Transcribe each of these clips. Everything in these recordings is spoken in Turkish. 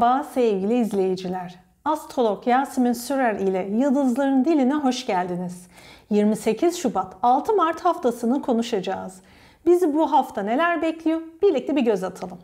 Merhaba sevgili izleyiciler. Astrolog Yasemin Sürer ile Yıldızların Diline hoş geldiniz. 28 Şubat 6 Mart haftasını konuşacağız. Bizi bu hafta neler bekliyor? Birlikte bir göz atalım.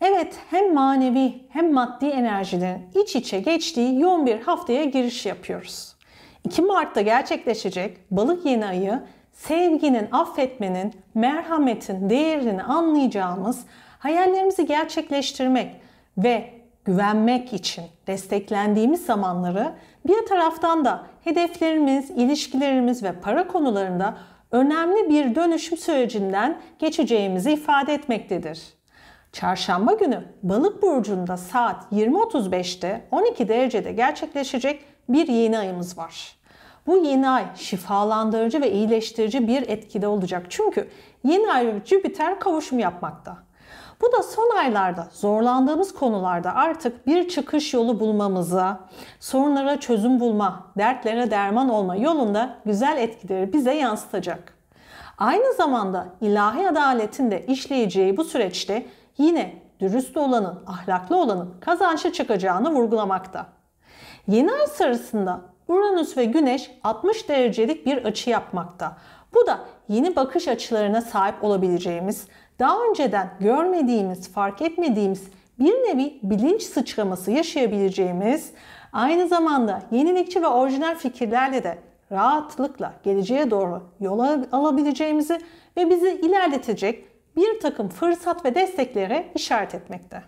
Evet hem manevi hem maddi enerjilerin iç içe geçtiği yoğun bir haftaya giriş yapıyoruz. 2 Mart'ta gerçekleşecek balık yeni ayı sevginin, affetmenin, merhametin değerini anlayacağımız hayallerimizi gerçekleştirmek ve güvenmek için desteklendiğimiz zamanları bir taraftan da hedeflerimiz, ilişkilerimiz ve para konularında önemli bir dönüşüm sürecinden geçeceğimizi ifade etmektedir. Çarşamba günü Balık burcunda saat 20.35'te 12 derecede gerçekleşecek bir yeni ayımız var. Bu yeni ay şifalandırıcı ve iyileştirici bir etkide olacak. Çünkü yeni ay Jüpiter kavuşum yapmakta. Bu da son aylarda zorlandığımız konularda artık bir çıkış yolu bulmamızı, sorunlara çözüm bulma, dertlere derman olma yolunda güzel etkileri bize yansıtacak. Aynı zamanda ilahi adaletin de işleyeceği bu süreçte yine dürüst olanın, ahlaklı olanın kazançlı çıkacağını vurgulamakta. Yeni ay sırasında Uranüs ve Güneş 60 derecelik bir açı yapmakta. Bu da yeni bakış açılarına sahip olabileceğimiz, daha önceden görmediğimiz, fark etmediğimiz bir nevi bilinç sıçraması yaşayabileceğimiz, aynı zamanda yenilikçi ve orijinal fikirlerle de rahatlıkla geleceğe doğru yol alabileceğimizi ve bizi ilerletecek bir takım fırsat ve desteklere işaret etmekte.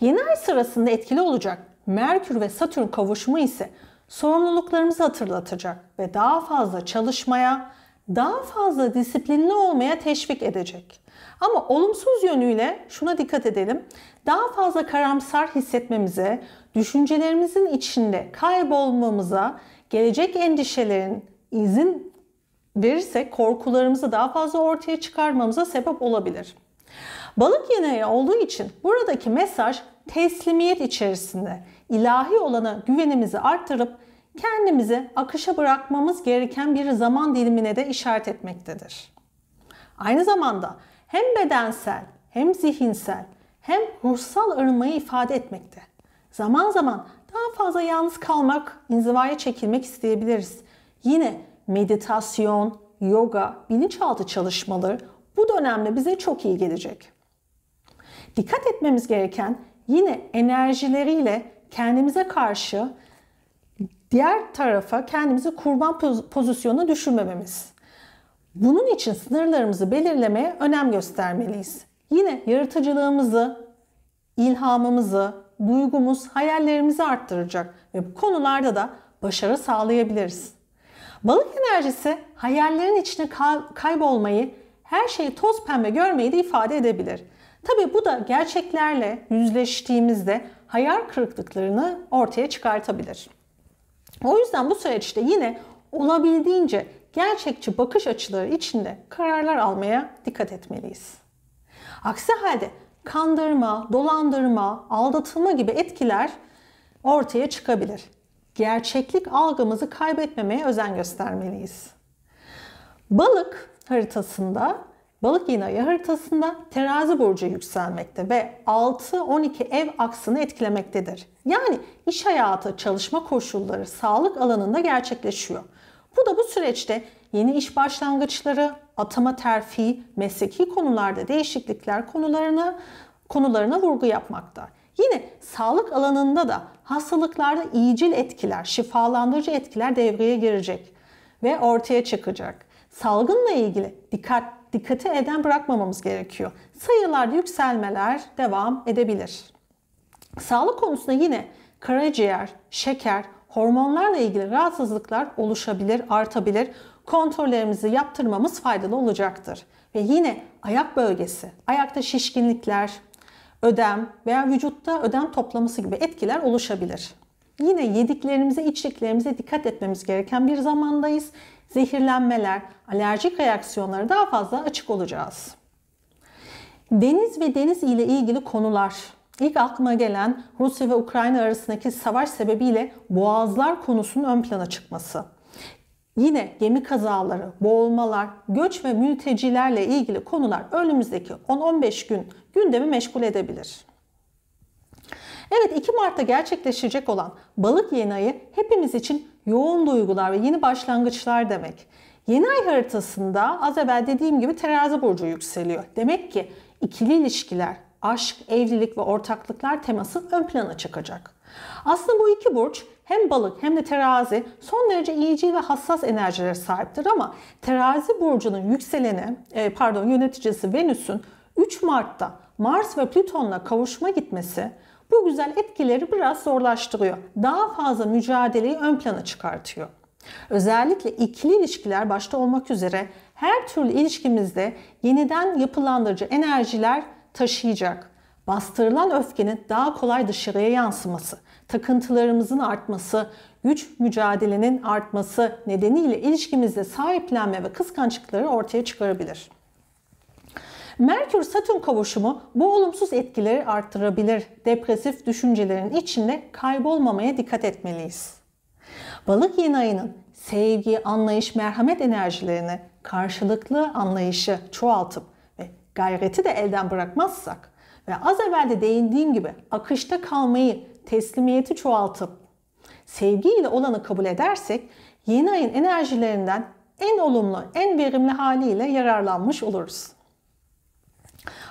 Yeni ay sırasında etkili olacak Merkür ve Satürn kavuşumu ise sorumluluklarımızı hatırlatacak ve daha fazla çalışmaya, daha fazla disiplinli olmaya teşvik edecek. Ama olumsuz yönüyle şuna dikkat edelim. Daha fazla karamsar hissetmemize, düşüncelerimizin içinde kaybolmamıza, gelecek endişelerin izin verirse korkularımızı daha fazla ortaya çıkarmamıza sebep olabilir. Balık yeneği olduğu için buradaki mesaj teslimiyet içerisinde ilahi olana güvenimizi arttırıp kendimizi akışa bırakmamız gereken bir zaman dilimine de işaret etmektedir. Aynı zamanda hem bedensel hem zihinsel hem ruhsal arınmayı ifade etmekte. Zaman zaman daha fazla yalnız kalmak, inzivaya çekilmek isteyebiliriz. Yine meditasyon, yoga, bilinçaltı çalışmaları bu dönemde bize çok iyi gelecek. Dikkat etmemiz gereken yine enerjileriyle kendimize karşı diğer tarafa kendimizi kurban pozisyonuna düşürmememiz. Bunun için sınırlarımızı belirlemeye önem göstermeliyiz. Yine yaratıcılığımızı, ilhamımızı, duygumuz, hayallerimizi arttıracak ve bu konularda da başarı sağlayabiliriz. Balık enerjisi hayallerin içine kaybolmayı, her şeyi toz pembe görmeyi de ifade edebilir. Tabi bu da gerçeklerle yüzleştiğimizde hayal kırıklıklarını ortaya çıkartabilir. O yüzden bu süreçte yine olabildiğince gerçekçi bakış açıları içinde kararlar almaya dikkat etmeliyiz. Aksi halde kandırma, dolandırma, aldatılma gibi etkiler ortaya çıkabilir. Gerçeklik algımızı kaybetmemeye özen göstermeliyiz. Balık haritasında Balık yeni ayı haritasında terazi burcu yükselmekte ve 6-12 ev aksını etkilemektedir. Yani iş hayatı, çalışma koşulları sağlık alanında gerçekleşiyor. Bu da bu süreçte yeni iş başlangıçları, atama terfi, mesleki konularda değişiklikler konularına konularına vurgu yapmakta. Yine sağlık alanında da hastalıklarda iyicil etkiler, şifalandırıcı etkiler devreye girecek ve ortaya çıkacak. Salgınla ilgili dikkat Dikkate eden bırakmamamız gerekiyor. Sayılar yükselmeler devam edebilir. Sağlık konusunda yine karaciğer, şeker, hormonlarla ilgili rahatsızlıklar oluşabilir, artabilir. Kontrollerimizi yaptırmamız faydalı olacaktır. Ve yine ayak bölgesi, ayakta şişkinlikler, ödem veya vücutta ödem toplaması gibi etkiler oluşabilir. Yine yediklerimize, içtiklerimize dikkat etmemiz gereken bir zamandayız zehirlenmeler, alerjik reaksiyonlara daha fazla açık olacağız. Deniz ve deniz ile ilgili konular. İlk aklıma gelen Rusya ve Ukrayna arasındaki savaş sebebiyle boğazlar konusunun ön plana çıkması. Yine gemi kazaları, boğulmalar, göç ve mültecilerle ilgili konular önümüzdeki 10-15 gün gündemi meşgul edebilir. Evet 2 Mart'ta gerçekleşecek olan balık yeni ayı hepimiz için yoğun duygular ve yeni başlangıçlar demek. Yeni ay haritasında az evvel dediğim gibi terazi burcu yükseliyor. Demek ki ikili ilişkiler, aşk, evlilik ve ortaklıklar teması ön plana çıkacak. Aslında bu iki burç hem balık hem de terazi son derece iyici ve hassas enerjilere sahiptir ama terazi burcunun yükseleni e, pardon yöneticisi Venüs'ün 3 Mart'ta Mars ve Plüton'la kavuşma gitmesi bu güzel etkileri biraz zorlaştırıyor. Daha fazla mücadeleyi ön plana çıkartıyor. Özellikle ikili ilişkiler başta olmak üzere her türlü ilişkimizde yeniden yapılandırıcı enerjiler taşıyacak. Bastırılan öfkenin daha kolay dışarıya yansıması, takıntılarımızın artması, güç mücadelenin artması nedeniyle ilişkimizde sahiplenme ve kıskançlıkları ortaya çıkarabilir. Merkür-Satürn kavuşumu bu olumsuz etkileri arttırabilir. Depresif düşüncelerin içinde kaybolmamaya dikkat etmeliyiz. Balık yeni ayının sevgi, anlayış, merhamet enerjilerini, karşılıklı anlayışı çoğaltıp ve gayreti de elden bırakmazsak ve az evvel de değindiğim gibi akışta kalmayı, teslimiyeti çoğaltıp sevgiyle olanı kabul edersek yeni ayın enerjilerinden en olumlu, en verimli haliyle yararlanmış oluruz.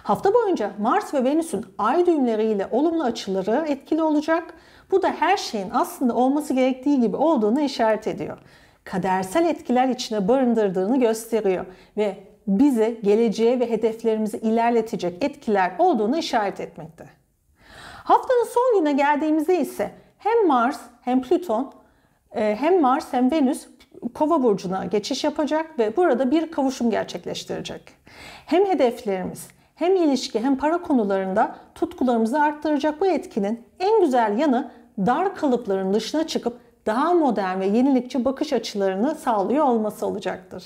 Hafta boyunca Mars ve Venüs'ün ay düğümleriyle olumlu açıları etkili olacak. Bu da her şeyin aslında olması gerektiği gibi olduğunu işaret ediyor. Kadersel etkiler içine barındırdığını gösteriyor ve bizi geleceğe ve hedeflerimizi ilerletecek etkiler olduğunu işaret etmekte. Haftanın son güne geldiğimizde ise hem Mars hem Plüton e, hem Mars hem Venüs Kova burcuna geçiş yapacak ve burada bir kavuşum gerçekleştirecek. Hem hedeflerimiz hem ilişki hem para konularında tutkularımızı arttıracak bu etkinin en güzel yanı dar kalıpların dışına çıkıp daha modern ve yenilikçi bakış açılarını sağlıyor olması olacaktır.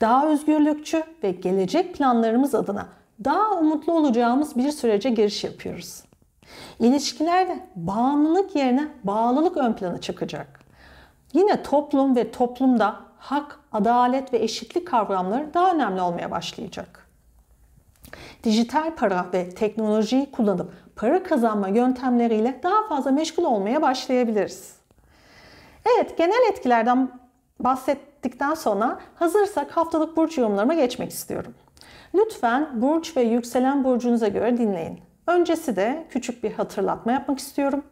Daha özgürlükçü ve gelecek planlarımız adına daha umutlu olacağımız bir sürece giriş yapıyoruz. İlişkilerde bağımlılık yerine bağlılık ön plana çıkacak. Yine toplum ve toplumda hak, adalet ve eşitlik kavramları daha önemli olmaya başlayacak dijital para ve teknolojiyi kullanıp para kazanma yöntemleriyle daha fazla meşgul olmaya başlayabiliriz. Evet, genel etkilerden bahsettikten sonra hazırsak haftalık burç yorumlarıma geçmek istiyorum. Lütfen burç ve yükselen burcunuza göre dinleyin. Öncesi de küçük bir hatırlatma yapmak istiyorum.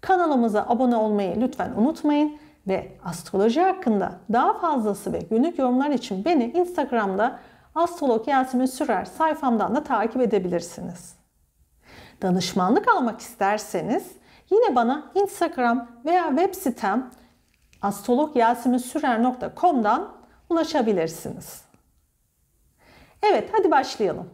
Kanalımıza abone olmayı lütfen unutmayın ve astroloji hakkında daha fazlası ve günlük yorumlar için beni Instagram'da Astrolog Yasemin Sürer sayfamdan da takip edebilirsiniz. Danışmanlık almak isterseniz yine bana Instagram veya web sitem astrologyaseminsurer.com'dan ulaşabilirsiniz. Evet hadi başlayalım.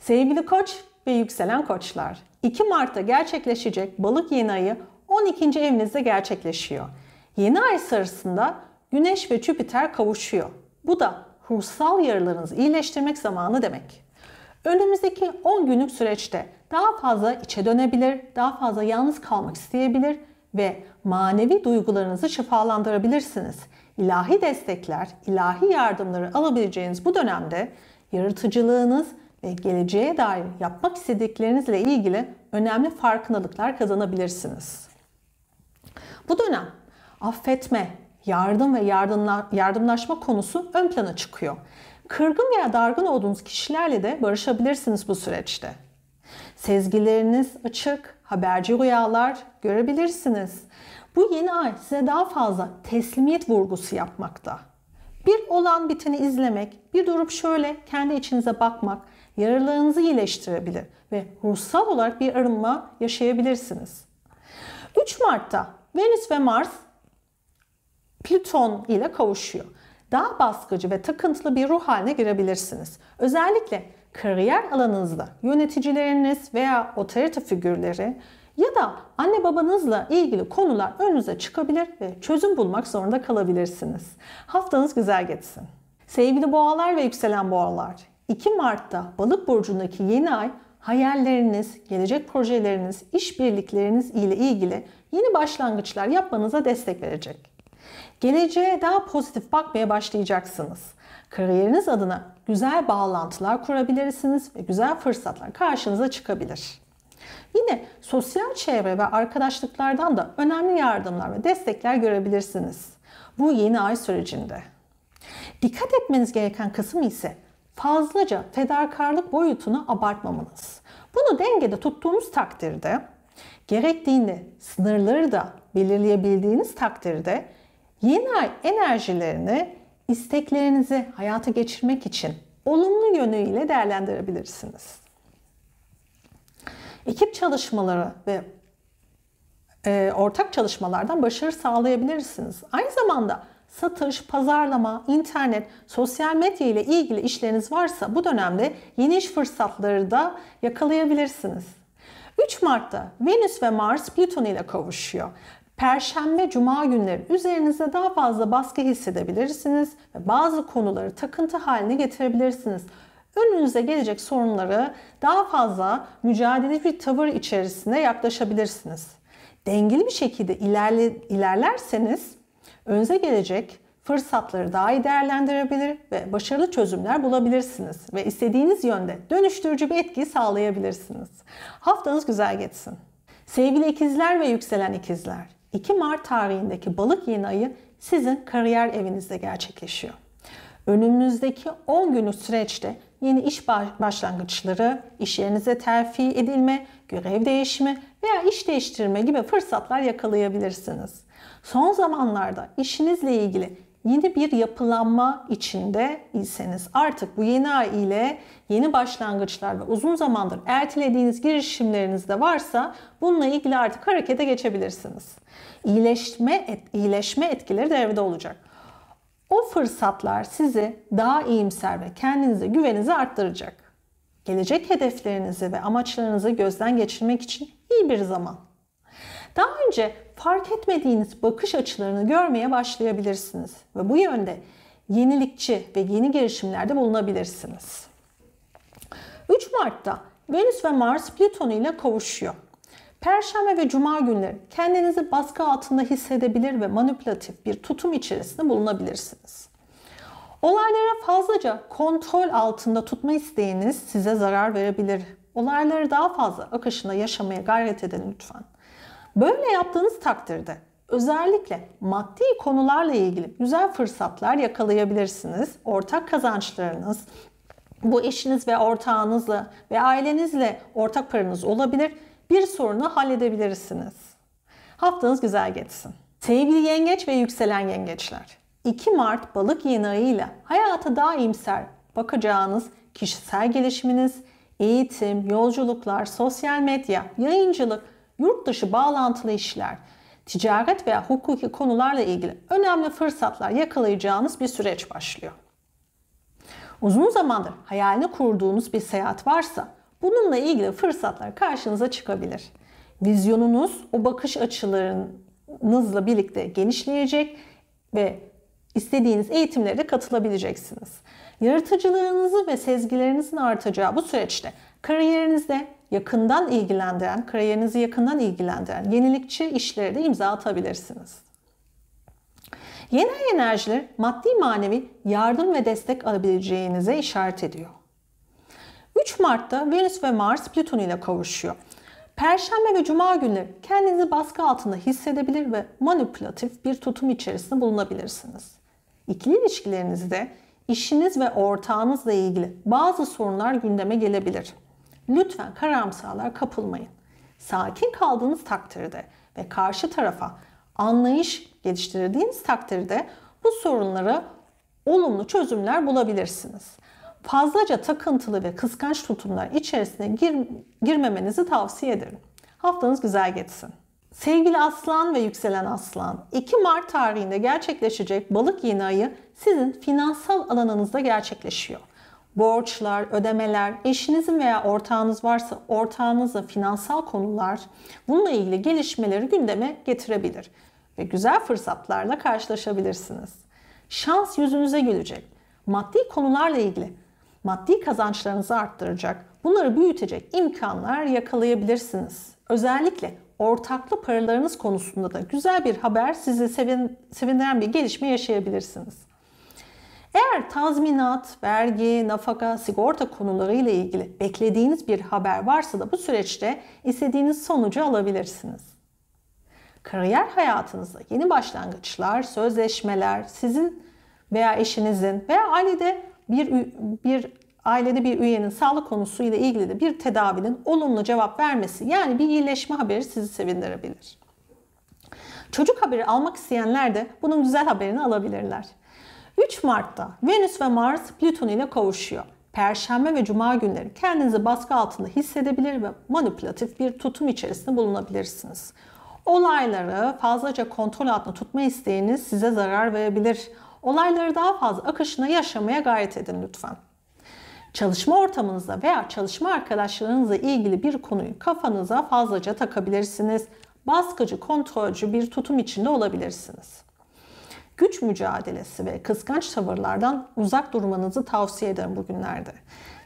Sevgili koç ve yükselen koçlar 2 Mart'ta gerçekleşecek balık yeni ayı 12. evinizde gerçekleşiyor. Yeni ay sırasında Güneş ve Jüpiter kavuşuyor. Bu da ruhsal yaralarınızı iyileştirmek zamanı demek. Önümüzdeki 10 günlük süreçte daha fazla içe dönebilir, daha fazla yalnız kalmak isteyebilir ve manevi duygularınızı şifalandırabilirsiniz. İlahi destekler, ilahi yardımları alabileceğiniz bu dönemde yaratıcılığınız ve geleceğe dair yapmak istediklerinizle ilgili önemli farkındalıklar kazanabilirsiniz. Bu dönem affetme, yardım ve yardımlaşma konusu ön plana çıkıyor. Kırgın veya dargın olduğunuz kişilerle de barışabilirsiniz bu süreçte. Sezgileriniz açık, haberci rüyalar görebilirsiniz. Bu yeni ay size daha fazla teslimiyet vurgusu yapmakta. Bir olan biteni izlemek, bir durup şöyle kendi içinize bakmak yaralarınızı iyileştirebilir ve ruhsal olarak bir arınma yaşayabilirsiniz. 3 Mart'ta Venüs ve Mars Plüton ile kavuşuyor. Daha baskıcı ve takıntılı bir ruh haline girebilirsiniz. Özellikle kariyer alanınızda yöneticileriniz veya otorite figürleri ya da anne babanızla ilgili konular önünüze çıkabilir ve çözüm bulmak zorunda kalabilirsiniz. Haftanız güzel geçsin. Sevgili boğalar ve yükselen boğalar, 2 Mart'ta balık burcundaki yeni ay hayalleriniz, gelecek projeleriniz, işbirlikleriniz ile ilgili yeni başlangıçlar yapmanıza destek verecek geleceğe daha pozitif bakmaya başlayacaksınız. Kariyeriniz adına güzel bağlantılar kurabilirsiniz ve güzel fırsatlar karşınıza çıkabilir. Yine sosyal çevre ve arkadaşlıklardan da önemli yardımlar ve destekler görebilirsiniz. Bu yeni ay sürecinde. Dikkat etmeniz gereken kısım ise fazlaca fedakarlık boyutunu abartmamanız. Bunu dengede tuttuğumuz takdirde, gerektiğinde sınırları da belirleyebildiğiniz takdirde Yeni ay enerjilerini isteklerinizi hayata geçirmek için olumlu yönüyle değerlendirebilirsiniz. Ekip çalışmaları ve e, ortak çalışmalardan başarı sağlayabilirsiniz. Aynı zamanda satış, pazarlama, internet, sosyal medya ile ilgili işleriniz varsa bu dönemde yeni iş fırsatları da yakalayabilirsiniz. 3 Mart'ta Venüs ve Mars Plüton ile kavuşuyor. Perşembe, cuma günleri üzerinizde daha fazla baskı hissedebilirsiniz ve bazı konuları takıntı haline getirebilirsiniz. Önünüze gelecek sorunları daha fazla mücadeleci bir tavır içerisinde yaklaşabilirsiniz. Dengeli bir şekilde ilerle, ilerlerseniz önünüze gelecek fırsatları daha iyi değerlendirebilir ve başarılı çözümler bulabilirsiniz ve istediğiniz yönde dönüştürücü bir etki sağlayabilirsiniz. Haftanız güzel geçsin. Sevgili ikizler ve yükselen ikizler, 2 Mart tarihindeki balık yeni ayı sizin kariyer evinizde gerçekleşiyor. Önümüzdeki 10 günü süreçte yeni iş başlangıçları, iş yerinize terfi edilme, görev değişimi veya iş değiştirme gibi fırsatlar yakalayabilirsiniz. Son zamanlarda işinizle ilgili yeni bir yapılanma içinde iseniz artık bu yeni ay ile yeni başlangıçlar ve uzun zamandır ertelediğiniz girişimleriniz de varsa bununla ilgili artık harekete geçebilirsiniz. İyileşme, et, iyileşme etkileri devrede olacak. O fırsatlar sizi daha iyimser ve kendinize güvenizi arttıracak. Gelecek hedeflerinizi ve amaçlarınızı gözden geçirmek için iyi bir zaman. Daha önce fark etmediğiniz bakış açılarını görmeye başlayabilirsiniz ve bu yönde yenilikçi ve yeni girişimlerde bulunabilirsiniz. 3 Mart'ta Venüs ve Mars Plüton ile kavuşuyor. Perşembe ve Cuma günleri kendinizi baskı altında hissedebilir ve manipülatif bir tutum içerisinde bulunabilirsiniz. Olaylara fazlaca kontrol altında tutma isteğiniz size zarar verebilir. Olayları daha fazla akışında yaşamaya gayret edin lütfen. Böyle yaptığınız takdirde özellikle maddi konularla ilgili güzel fırsatlar yakalayabilirsiniz. Ortak kazançlarınız, bu eşiniz ve ortağınızla ve ailenizle ortak paranız olabilir. Bir sorunu halledebilirsiniz. Haftanız güzel geçsin. Sevgili yengeç ve yükselen yengeçler. 2 Mart balık yeni ayıyla hayata daha imser bakacağınız kişisel gelişiminiz, eğitim, yolculuklar, sosyal medya, yayıncılık yurt dışı bağlantılı işler, ticaret veya hukuki konularla ilgili önemli fırsatlar yakalayacağınız bir süreç başlıyor. Uzun zamandır hayalini kurduğunuz bir seyahat varsa bununla ilgili fırsatlar karşınıza çıkabilir. Vizyonunuz o bakış açılarınızla birlikte genişleyecek ve istediğiniz eğitimlere de katılabileceksiniz. Yaratıcılığınızı ve sezgilerinizin artacağı bu süreçte kariyerinizde yakından ilgilendiren, kariyerinizi yakından ilgilendiren yenilikçi işlere de imza atabilirsiniz. Yeni enerjiler maddi manevi yardım ve destek alabileceğinize işaret ediyor. 3 Mart'ta Venüs ve Mars Plüton ile kavuşuyor. Perşembe ve Cuma günleri kendinizi baskı altında hissedebilir ve manipülatif bir tutum içerisinde bulunabilirsiniz. İkili ilişkilerinizde işiniz ve ortağınızla ilgili bazı sorunlar gündeme gelebilir. Lütfen karamsarlığa kapılmayın. Sakin kaldığınız takdirde ve karşı tarafa anlayış geliştirdiğiniz takdirde bu sorunları olumlu çözümler bulabilirsiniz. Fazlaca takıntılı ve kıskanç tutumlar içerisine gir, girmemenizi tavsiye ederim. Haftanız güzel geçsin. Sevgili Aslan ve Yükselen Aslan, 2 Mart tarihinde gerçekleşecek balık yeni ayı sizin finansal alanınızda gerçekleşiyor borçlar, ödemeler, eşinizin veya ortağınız varsa ortağınızla finansal konular bununla ilgili gelişmeleri gündeme getirebilir ve güzel fırsatlarla karşılaşabilirsiniz. Şans yüzünüze gülecek. Maddi konularla ilgili maddi kazançlarınızı arttıracak, bunları büyütecek imkanlar yakalayabilirsiniz. Özellikle ortaklı paralarınız konusunda da güzel bir haber sizi sevin, sevindiren bir gelişme yaşayabilirsiniz. Eğer tazminat, vergi, nafaka, sigorta konularıyla ilgili beklediğiniz bir haber varsa da bu süreçte istediğiniz sonucu alabilirsiniz. Kariyer hayatınızda yeni başlangıçlar, sözleşmeler, sizin veya eşinizin veya ailede bir bir ailede bir üyenin sağlık konusuyla ilgili de bir tedavinin olumlu cevap vermesi yani bir iyileşme haberi sizi sevindirebilir. Çocuk haberi almak isteyenler de bunun güzel haberini alabilirler. 3 Mart'ta Venüs ve Mars Plüton ile kavuşuyor. Perşembe ve Cuma günleri kendinizi baskı altında hissedebilir ve manipülatif bir tutum içerisinde bulunabilirsiniz. Olayları fazlaca kontrol altında tutma isteğiniz size zarar verebilir. Olayları daha fazla akışına yaşamaya gayret edin lütfen. Çalışma ortamınızda veya çalışma arkadaşlarınızla ilgili bir konuyu kafanıza fazlaca takabilirsiniz. Baskıcı, kontrolcü bir tutum içinde olabilirsiniz güç mücadelesi ve kıskanç tavırlardan uzak durmanızı tavsiye ederim bugünlerde.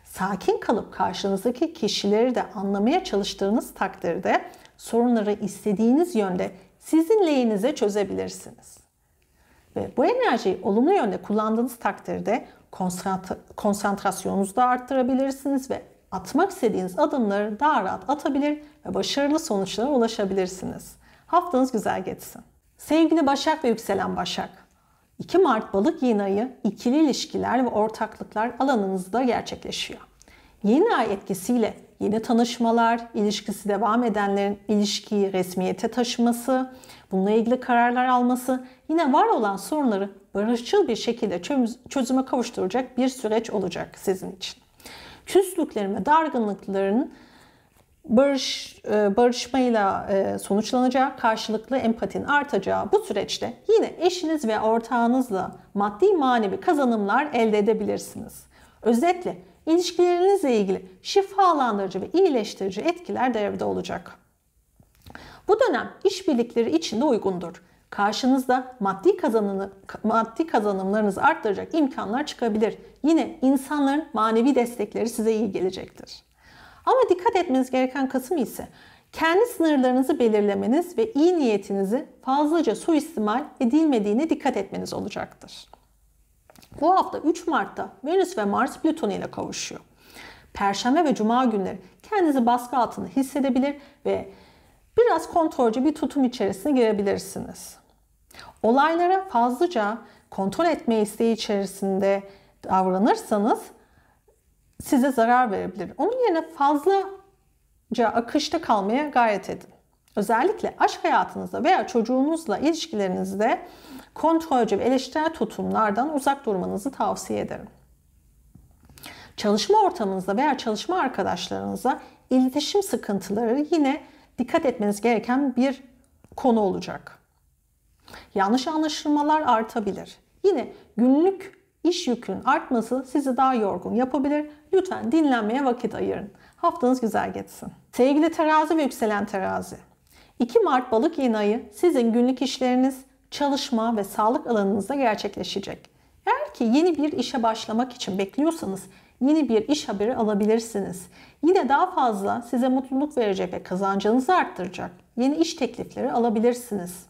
Sakin kalıp karşınızdaki kişileri de anlamaya çalıştığınız takdirde sorunları istediğiniz yönde sizin lehinize çözebilirsiniz. Ve bu enerjiyi olumlu yönde kullandığınız takdirde konsantrasyonunuzu da arttırabilirsiniz ve atmak istediğiniz adımları daha rahat atabilir ve başarılı sonuçlara ulaşabilirsiniz. Haftanız güzel geçsin. Sevgili Başak ve Yükselen Başak. 2 Mart Balık yeni ayı ikili ilişkiler ve ortaklıklar alanınızda gerçekleşiyor. Yeni ay etkisiyle yeni tanışmalar, ilişkisi devam edenlerin ilişkiyi resmiyete taşıması, bununla ilgili kararlar alması, yine var olan sorunları barışçıl bir şekilde çözüme kavuşturacak bir süreç olacak sizin için. Küslüklerin ve dargınlıkların barış e, barışmayla e, sonuçlanacağı, karşılıklı empatin artacağı bu süreçte yine eşiniz ve ortağınızla maddi manevi kazanımlar elde edebilirsiniz. Özetle ilişkilerinizle ilgili şifalandırıcı ve iyileştirici etkiler devrede olacak. Bu dönem işbirlikleri için de uygundur. Karşınızda maddi kazanını, maddi kazanımlarınızı arttıracak imkanlar çıkabilir. Yine insanların manevi destekleri size iyi gelecektir. Ama dikkat etmeniz gereken kısım ise kendi sınırlarınızı belirlemeniz ve iyi niyetinizi fazlaca suistimal edilmediğine dikkat etmeniz olacaktır. Bu hafta 3 Mart'ta Venüs ve Mars Plüton ile kavuşuyor. Perşembe ve Cuma günleri kendinizi baskı altında hissedebilir ve biraz kontrolcü bir tutum içerisine girebilirsiniz. Olaylara fazlaca kontrol etme isteği içerisinde davranırsanız size zarar verebilir. Onun yerine fazlaca akışta kalmaya gayret edin. Özellikle aşk hayatınızda veya çocuğunuzla ilişkilerinizde kontrolcü ve eleştirel tutumlardan uzak durmanızı tavsiye ederim. Çalışma ortamınızda veya çalışma arkadaşlarınıza iletişim sıkıntıları yine dikkat etmeniz gereken bir konu olacak. Yanlış anlaşılmalar artabilir. Yine günlük İş yükün artması sizi daha yorgun yapabilir. Lütfen dinlenmeye vakit ayırın. Haftanız güzel geçsin. Sevgili terazi ve yükselen terazi. 2 Mart balık yeni ayı sizin günlük işleriniz, çalışma ve sağlık alanınızda gerçekleşecek. Eğer ki yeni bir işe başlamak için bekliyorsanız yeni bir iş haberi alabilirsiniz. Yine daha fazla size mutluluk verecek ve kazancınızı arttıracak yeni iş teklifleri alabilirsiniz.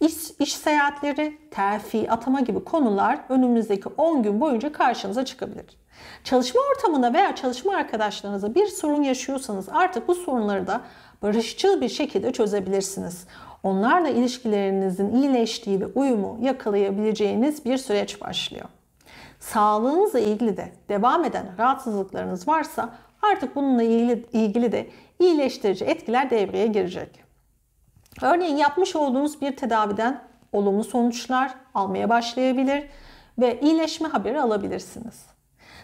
İş, iş seyahatleri, terfi, atama gibi konular önümüzdeki 10 gün boyunca karşınıza çıkabilir. Çalışma ortamında veya çalışma arkadaşlarınızda bir sorun yaşıyorsanız artık bu sorunları da barışçıl bir şekilde çözebilirsiniz. Onlarla ilişkilerinizin iyileştiği ve uyumu yakalayabileceğiniz bir süreç başlıyor. Sağlığınızla ilgili de devam eden rahatsızlıklarınız varsa artık bununla ilgili de iyileştirici etkiler devreye girecek. Örneğin yapmış olduğunuz bir tedaviden olumlu sonuçlar almaya başlayabilir ve iyileşme haberi alabilirsiniz.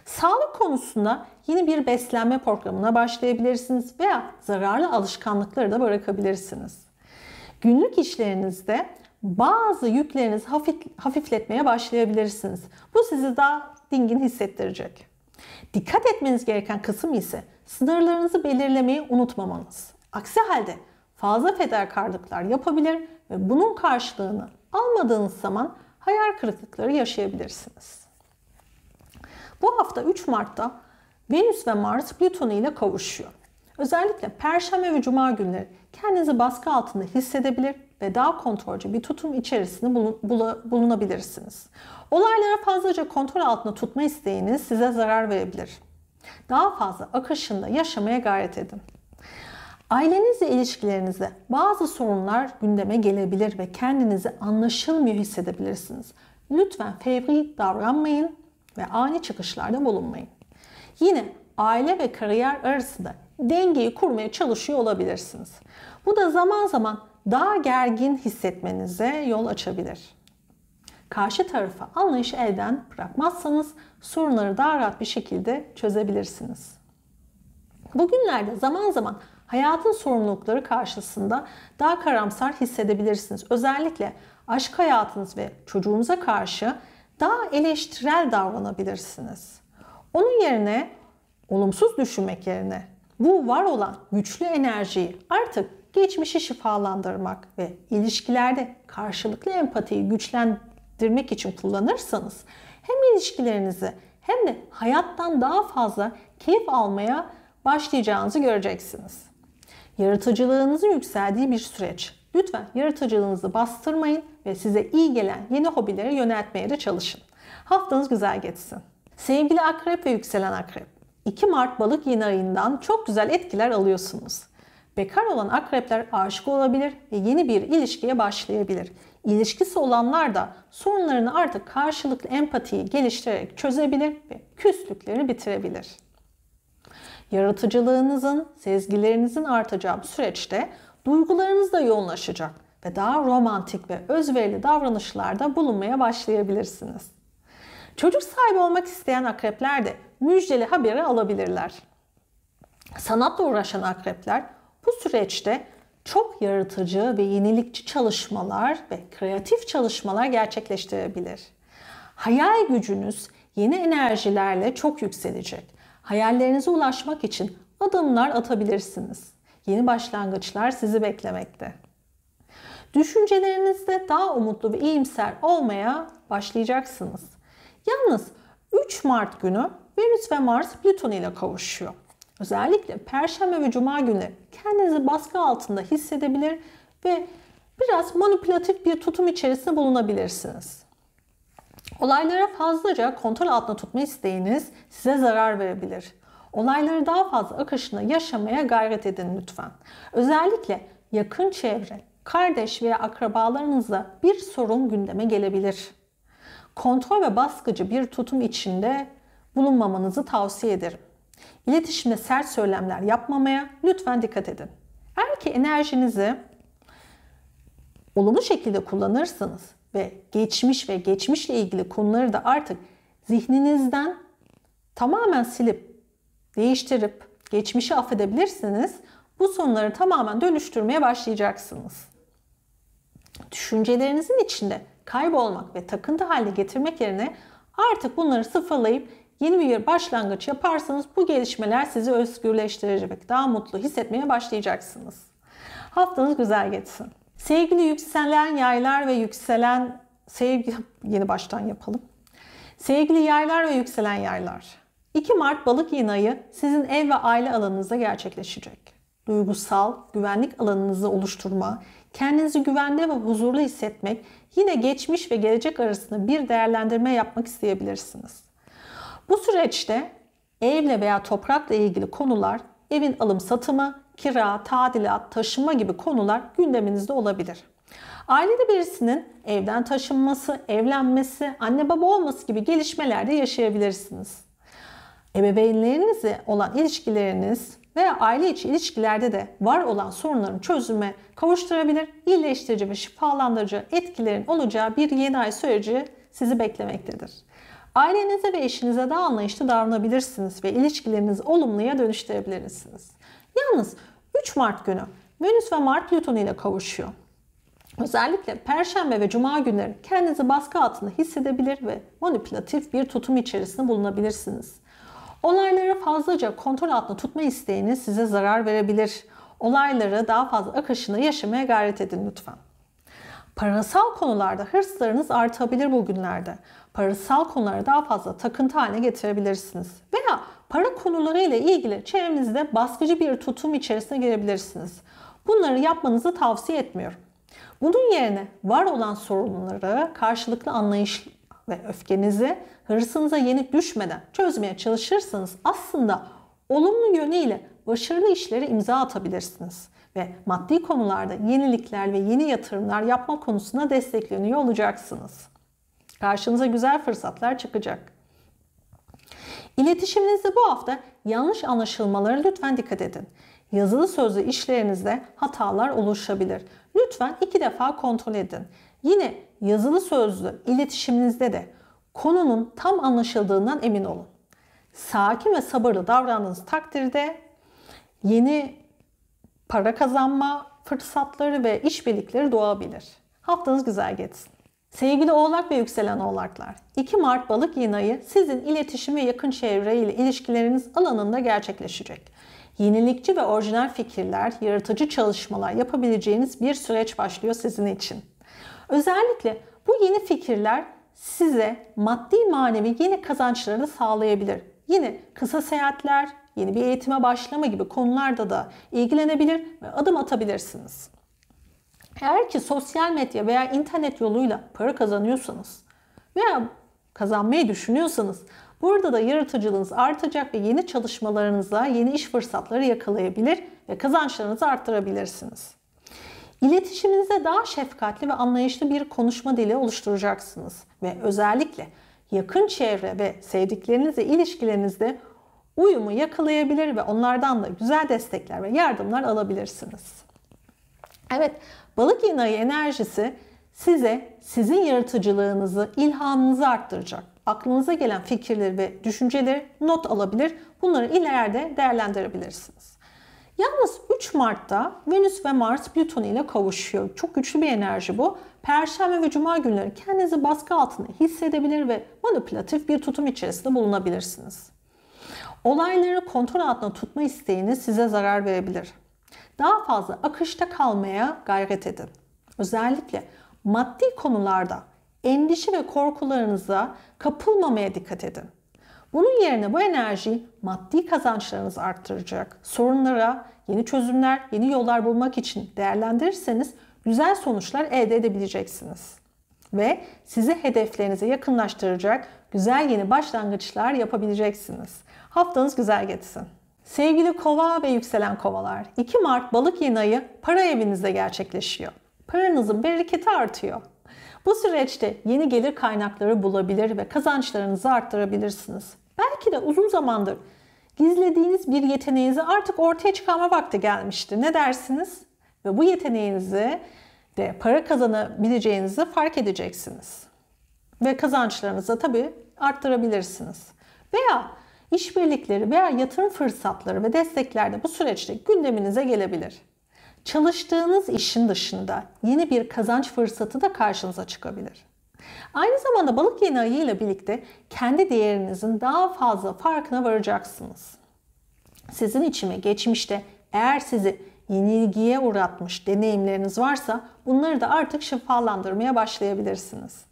Sağlık konusunda yeni bir beslenme programına başlayabilirsiniz veya zararlı alışkanlıkları da bırakabilirsiniz. Günlük işlerinizde bazı yüklerinizi hafif, hafifletmeye başlayabilirsiniz. Bu sizi daha dingin hissettirecek. Dikkat etmeniz gereken kısım ise sınırlarınızı belirlemeyi unutmamanız. Aksi halde fazla fedakarlıklar yapabilir ve bunun karşılığını almadığınız zaman hayal kırıklıkları yaşayabilirsiniz. Bu hafta 3 Mart'ta Venüs ve Mars Plüton ile kavuşuyor. Özellikle Perşembe ve Cuma günleri kendinizi baskı altında hissedebilir ve daha kontrolcü bir tutum içerisinde bulunabilirsiniz. Olaylara fazlaca kontrol altında tutma isteğiniz size zarar verebilir. Daha fazla akışında yaşamaya gayret edin. Ailenizle ilişkilerinizde bazı sorunlar gündeme gelebilir ve kendinizi anlaşılmıyor hissedebilirsiniz. Lütfen fevri davranmayın ve ani çıkışlarda bulunmayın. Yine aile ve kariyer arasında dengeyi kurmaya çalışıyor olabilirsiniz. Bu da zaman zaman daha gergin hissetmenize yol açabilir. Karşı tarafa anlayış elden bırakmazsanız sorunları daha rahat bir şekilde çözebilirsiniz. Bugünlerde zaman zaman hayatın sorumlulukları karşısında daha karamsar hissedebilirsiniz. Özellikle aşk hayatınız ve çocuğunuza karşı daha eleştirel davranabilirsiniz. Onun yerine olumsuz düşünmek yerine bu var olan güçlü enerjiyi artık geçmişi şifalandırmak ve ilişkilerde karşılıklı empatiyi güçlendirmek için kullanırsanız hem ilişkilerinizi hem de hayattan daha fazla keyif almaya başlayacağınızı göreceksiniz. Yaratıcılığınızın yükseldiği bir süreç. Lütfen yaratıcılığınızı bastırmayın ve size iyi gelen yeni hobileri yöneltmeye de çalışın. Haftanız güzel geçsin. Sevgili akrep ve yükselen akrep. 2 Mart balık yeni ayından çok güzel etkiler alıyorsunuz. Bekar olan akrepler aşık olabilir ve yeni bir ilişkiye başlayabilir. İlişkisi olanlar da sorunlarını artık karşılıklı empatiyi geliştirerek çözebilir ve küslükleri bitirebilir yaratıcılığınızın, sezgilerinizin artacağı bu süreçte duygularınız da yoğunlaşacak ve daha romantik ve özverili davranışlarda bulunmaya başlayabilirsiniz. Çocuk sahibi olmak isteyen akrepler de müjdeli haberi alabilirler. Sanatla uğraşan akrepler bu süreçte çok yaratıcı ve yenilikçi çalışmalar ve kreatif çalışmalar gerçekleştirebilir. Hayal gücünüz yeni enerjilerle çok yükselecek Hayallerinize ulaşmak için adımlar atabilirsiniz. Yeni başlangıçlar sizi beklemekte. Düşüncelerinizde daha umutlu ve iyimser olmaya başlayacaksınız. Yalnız 3 Mart günü Venüs ve Mars Plüton ile kavuşuyor. Özellikle Perşembe ve Cuma günü kendinizi baskı altında hissedebilir ve biraz manipülatif bir tutum içerisinde bulunabilirsiniz. Olaylara fazlaca kontrol altında tutma isteğiniz size zarar verebilir. Olayları daha fazla akışına yaşamaya gayret edin lütfen. Özellikle yakın çevre, kardeş veya akrabalarınızla bir sorun gündeme gelebilir. Kontrol ve baskıcı bir tutum içinde bulunmamanızı tavsiye ederim. İletişimde sert söylemler yapmamaya lütfen dikkat edin. Eğer ki enerjinizi olumlu şekilde kullanırsanız ve geçmiş ve geçmişle ilgili konuları da artık zihninizden tamamen silip, değiştirip, geçmişi affedebilirsiniz. Bu sorunları tamamen dönüştürmeye başlayacaksınız. Düşüncelerinizin içinde kaybolmak ve takıntı haline getirmek yerine artık bunları sıfırlayıp yeni bir başlangıç yaparsanız bu gelişmeler sizi özgürleştirecek. Daha mutlu hissetmeye başlayacaksınız. Haftanız güzel geçsin. Sevgili yükselen yaylar ve yükselen sevgili yeni baştan yapalım. Sevgili yaylar ve yükselen yaylar. 2 Mart balık yeni ayı sizin ev ve aile alanınızda gerçekleşecek. Duygusal güvenlik alanınızı oluşturma, kendinizi güvende ve huzurlu hissetmek, yine geçmiş ve gelecek arasında bir değerlendirme yapmak isteyebilirsiniz. Bu süreçte evle veya toprakla ilgili konular, evin alım satımı, kira, tadilat, taşınma gibi konular gündeminizde olabilir. Ailede birisinin evden taşınması, evlenmesi, anne baba olması gibi gelişmelerde yaşayabilirsiniz. Ebeveynlerinizle olan ilişkileriniz veya aile içi ilişkilerde de var olan sorunların çözüme kavuşturabilir, iyileştirici ve şifalandırıcı etkilerin olacağı bir yeni ay süreci sizi beklemektedir. Ailenize ve eşinize daha anlayışlı davranabilirsiniz ve ilişkilerinizi olumluya dönüştürebilirsiniz. Yalnız 3 Mart günü Venüs ve Mart Plüton ile kavuşuyor. Özellikle perşembe ve cuma günleri kendinizi baskı altında hissedebilir ve manipülatif bir tutum içerisinde bulunabilirsiniz. Olayları fazlaca kontrol altında tutma isteğiniz size zarar verebilir. Olayları daha fazla akışında yaşamaya gayret edin lütfen. Parasal konularda hırslarınız artabilir bu günlerde. Parasal konuları daha fazla takıntı haline getirebilirsiniz. Veya para konularıyla ilgili çevrenizde baskıcı bir tutum içerisine girebilirsiniz. Bunları yapmanızı tavsiye etmiyorum. Bunun yerine var olan sorunları karşılıklı anlayış ve öfkenizi hırsınıza yenik düşmeden çözmeye çalışırsanız aslında olumlu yönüyle başarılı işlere imza atabilirsiniz ve maddi konularda yenilikler ve yeni yatırımlar yapma konusunda destekleniyor olacaksınız. Karşınıza güzel fırsatlar çıkacak. İletişiminizde bu hafta yanlış anlaşılmalara lütfen dikkat edin. Yazılı sözlü işlerinizde hatalar oluşabilir. Lütfen iki defa kontrol edin. Yine yazılı sözlü iletişiminizde de konunun tam anlaşıldığından emin olun. Sakin ve sabırlı davrandığınız takdirde yeni para kazanma fırsatları ve işbirlikleri doğabilir. Haftanız güzel geçsin. Sevgili oğlak ve yükselen oğlaklar, 2 Mart balık yeni ayı sizin iletişim ve yakın çevre ile ilişkileriniz alanında gerçekleşecek. Yenilikçi ve orijinal fikirler, yaratıcı çalışmalar yapabileceğiniz bir süreç başlıyor sizin için. Özellikle bu yeni fikirler size maddi manevi yeni kazançlarını sağlayabilir. Yine kısa seyahatler, yeni bir eğitime başlama gibi konularda da ilgilenebilir ve adım atabilirsiniz. Eğer ki sosyal medya veya internet yoluyla para kazanıyorsanız veya kazanmayı düşünüyorsanız burada da yaratıcılığınız artacak ve yeni çalışmalarınızla yeni iş fırsatları yakalayabilir ve kazançlarınızı artırabilirsiniz. İletişiminize daha şefkatli ve anlayışlı bir konuşma dili oluşturacaksınız ve özellikle yakın çevre ve sevdiklerinizle ilişkilerinizde uyumu yakalayabilir ve onlardan da güzel destekler ve yardımlar alabilirsiniz. Evet, balık inayı enerjisi size sizin yaratıcılığınızı, ilhamınızı arttıracak. Aklınıza gelen fikirleri ve düşünceleri not alabilir. Bunları ileride değerlendirebilirsiniz. Yalnız 3 Mart'ta Venüs ve Mars Plüton ile kavuşuyor. Çok güçlü bir enerji bu. Perşembe ve Cuma günleri kendinizi baskı altında hissedebilir ve manipülatif bir tutum içerisinde bulunabilirsiniz. Olayları kontrol altında tutma isteğiniz size zarar verebilir daha fazla akışta kalmaya gayret edin. Özellikle maddi konularda endişe ve korkularınıza kapılmamaya dikkat edin. Bunun yerine bu enerji maddi kazançlarınızı arttıracak, sorunlara yeni çözümler, yeni yollar bulmak için değerlendirirseniz güzel sonuçlar elde edebileceksiniz. Ve sizi hedeflerinize yakınlaştıracak güzel yeni başlangıçlar yapabileceksiniz. Haftanız güzel geçsin. Sevgili kova ve yükselen kovalar, 2 Mart balık yeni ayı para evinizde gerçekleşiyor. Paranızın bereketi artıyor. Bu süreçte yeni gelir kaynakları bulabilir ve kazançlarınızı arttırabilirsiniz. Belki de uzun zamandır gizlediğiniz bir yeteneğinizi artık ortaya çıkarma vakti gelmiştir. Ne dersiniz? Ve bu yeteneğinizi de para kazanabileceğinizi fark edeceksiniz Ve kazançlarınızı tabii arttırabilirsiniz. Veya işbirlikleri veya yatırım fırsatları ve destekler de bu süreçte gündeminize gelebilir. Çalıştığınız işin dışında yeni bir kazanç fırsatı da karşınıza çıkabilir. Aynı zamanda balık yeni ayı ile birlikte kendi değerinizin daha fazla farkına varacaksınız. Sizin içime geçmişte eğer sizi yenilgiye uğratmış deneyimleriniz varsa bunları da artık şifalandırmaya başlayabilirsiniz.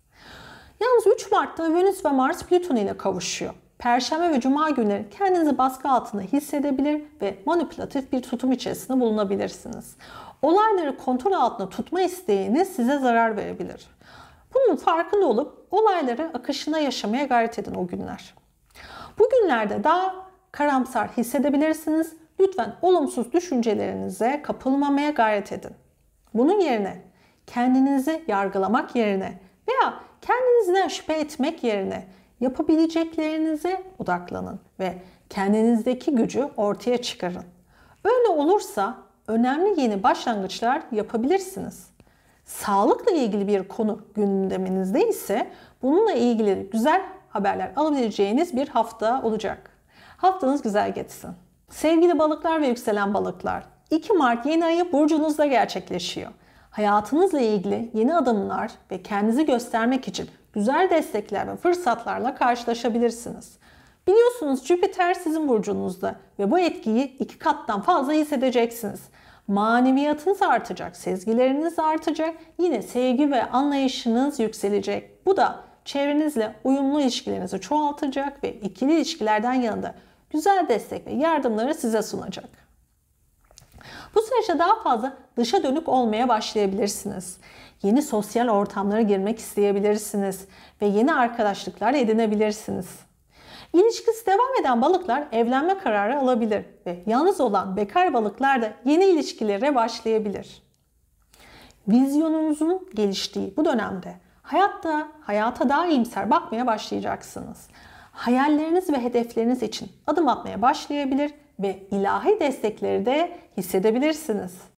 Yalnız 3 Mart'ta Venüs ve Mars Plüton ile kavuşuyor. Perşembe ve Cuma günleri kendinizi baskı altında hissedebilir ve manipülatif bir tutum içerisinde bulunabilirsiniz. Olayları kontrol altında tutma isteğiniz size zarar verebilir. Bunun farkında olup olayları akışına yaşamaya gayret edin o günler. Bu günlerde daha karamsar hissedebilirsiniz. Lütfen olumsuz düşüncelerinize kapılmamaya gayret edin. Bunun yerine kendinizi yargılamak yerine veya kendinizden şüphe etmek yerine Yapabileceklerinize odaklanın ve kendinizdeki gücü ortaya çıkarın. Öyle olursa önemli yeni başlangıçlar yapabilirsiniz. Sağlıkla ilgili bir konu gündeminizde ise bununla ilgili güzel haberler alabileceğiniz bir hafta olacak. Haftanız güzel geçsin. Sevgili balıklar ve yükselen balıklar, 2 Mart yeni ayı burcunuzda gerçekleşiyor. Hayatınızla ilgili yeni adımlar ve kendinizi göstermek için güzel destekler ve fırsatlarla karşılaşabilirsiniz. Biliyorsunuz Jüpiter sizin burcunuzda ve bu etkiyi iki kattan fazla hissedeceksiniz. Maneviyatınız artacak, sezgileriniz artacak, yine sevgi ve anlayışınız yükselecek. Bu da çevrenizle uyumlu ilişkilerinizi çoğaltacak ve ikili ilişkilerden yanında güzel destek ve yardımları size sunacak. Bu süreçte daha fazla dışa dönük olmaya başlayabilirsiniz. Yeni sosyal ortamlara girmek isteyebilirsiniz ve yeni arkadaşlıklar edinebilirsiniz. İlişkisi devam eden balıklar evlenme kararı alabilir ve yalnız olan bekar balıklar da yeni ilişkilere başlayabilir. Vizyonunuzun geliştiği bu dönemde hayatta hayata daha iyimser bakmaya başlayacaksınız. Hayalleriniz ve hedefleriniz için adım atmaya başlayabilir ve ilahi destekleri de hissedebilirsiniz.